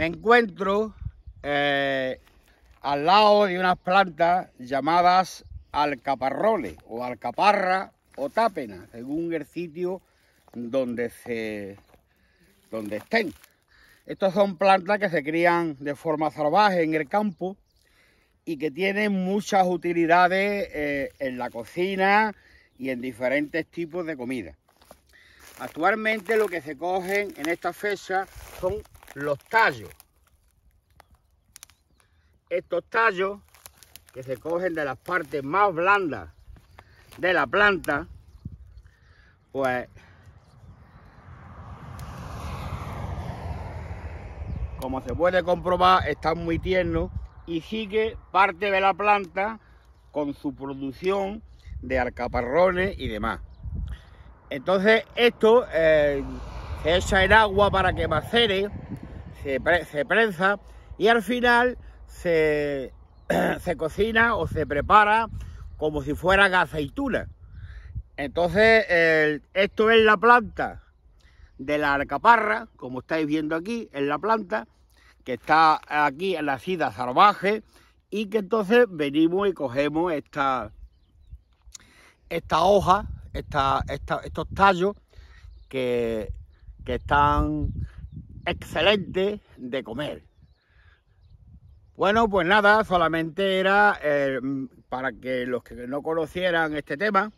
Me encuentro eh, al lado de unas plantas llamadas alcaparroles o alcaparra o tapena, según el sitio donde, se, donde estén. Estas son plantas que se crían de forma salvaje en el campo y que tienen muchas utilidades eh, en la cocina y en diferentes tipos de comida. Actualmente lo que se cogen en esta fecha son los tallos. Estos tallos que se cogen de las partes más blandas de la planta, pues como se puede comprobar están muy tiernos y sigue parte de la planta con su producción de alcaparrones y demás. Entonces esto eh, se echa en agua para que macere se, prensa y al final se, se cocina o se prepara como si fuera aceitunas. Entonces, esto es la planta de la alcaparra, como estáis viendo aquí, es la planta que está aquí en la sida salvaje y que entonces venimos y cogemos esta, esta hoja, esta, estos tallos que, que están excelente de comer. Bueno, pues nada, solamente era eh, para que los que no conocieran este tema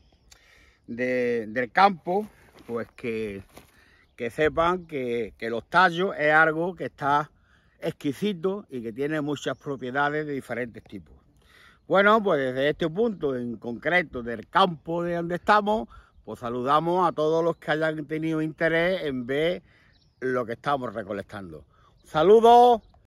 del campo, pues que, que sepan que, que, los tallos es algo que está exquisito y que tiene muchas propiedades de diferentes tipos. Bueno, pues desde este punto en concreto del campo de donde estamos, pues saludamos a todos los que hayan tenido interés en ver lo que estamos recolectando. Saludos.